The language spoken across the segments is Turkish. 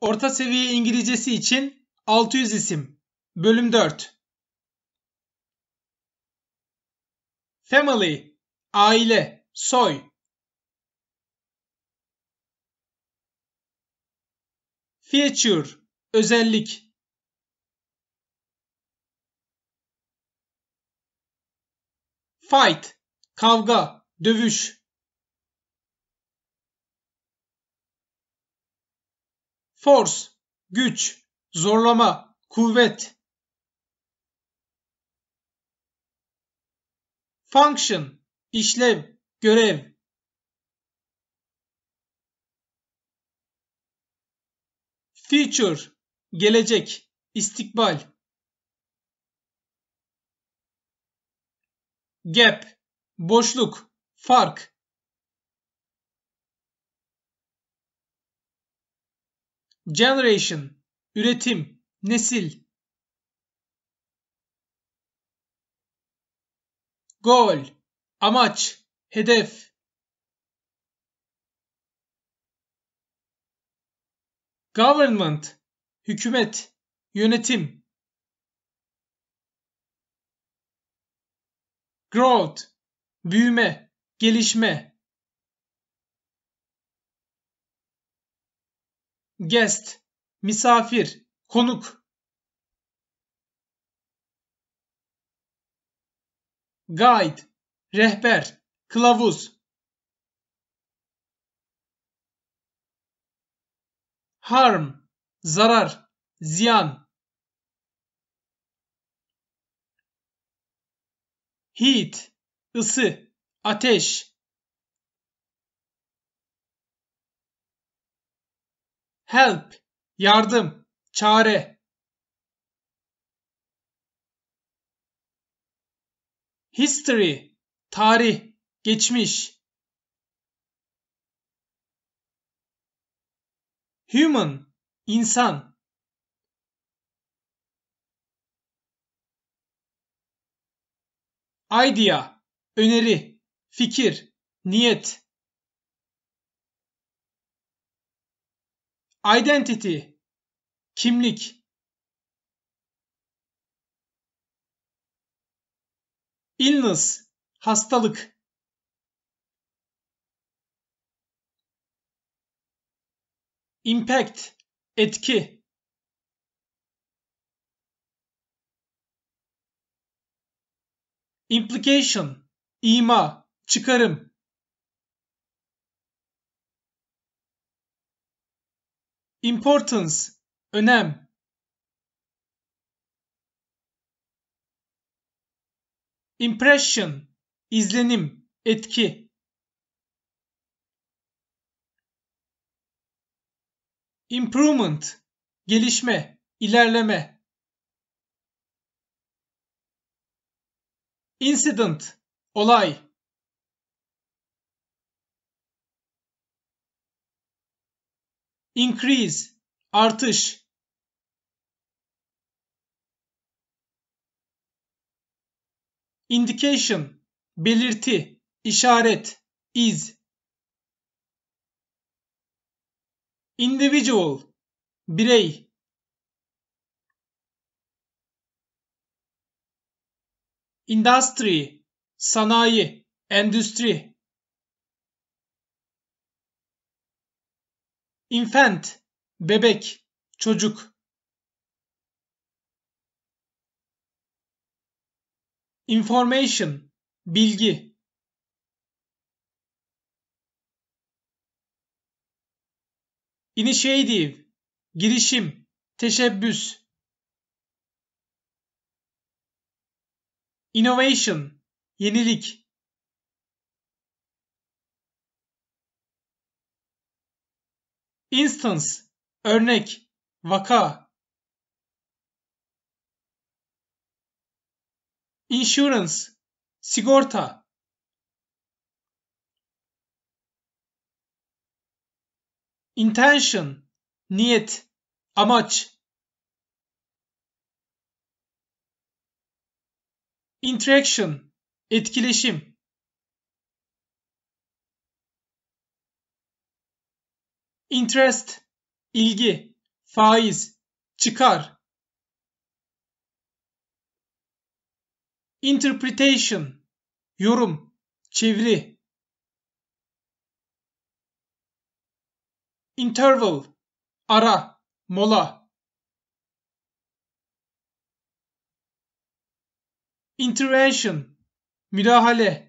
Orta seviye İngilizcesi için 600 isim. Bölüm 4. Family, aile, soy. Feature, özellik. Fight, kavga, dövüş. force, güç, zorlama, kuvvet. Function, işlev, görev. Future, gelecek, istikbal. Gap, boşluk, fark. Generation, üretim, nesil. Goal, amaç, hedef. Government, hükümet, yönetim. Growth, büyüme, gelişme. guest, misafir, konuk. Guide, rehber, kılavuz. Harm, zarar, ziyan. Heat, ısı, ateş. help yardım, çare. History tarih, geçmiş. Human insan. Idea öneri, fikir, niyet. Identity, kimlik. Illness, hastalık. Impact, etki. Implication, ima, çıkarım. importance önem impression izlenim etki improvement gelişme ilerleme incident olay increase artış indication belirti işaret is individual birey industry sanayi endüstri infant bebek çocuk information bilgi initiative girişim teşebbüs innovation yenilik Instance, örnek, vaka. Insurance, sigorta. Intention, niyet, amaç. Interaction, etkileşim. interest ilgi, faiz, çıkar. interpretation yorum, çeviri. interval ara, mola. intervention müdahale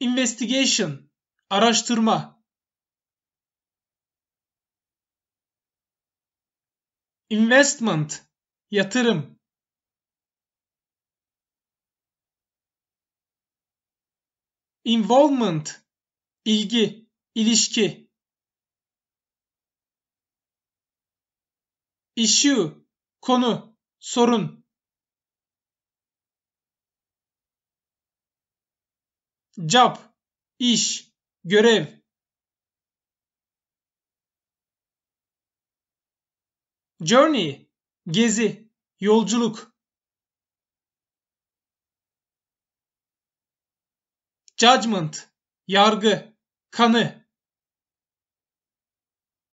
Investigation. Araştırma. Investment. Yatırım. Involvement. ilgi, ilişki. Issue. Konu, sorun. Job, iş, görev. Journey, gezi, yolculuk. Judgment, yargı, kanı.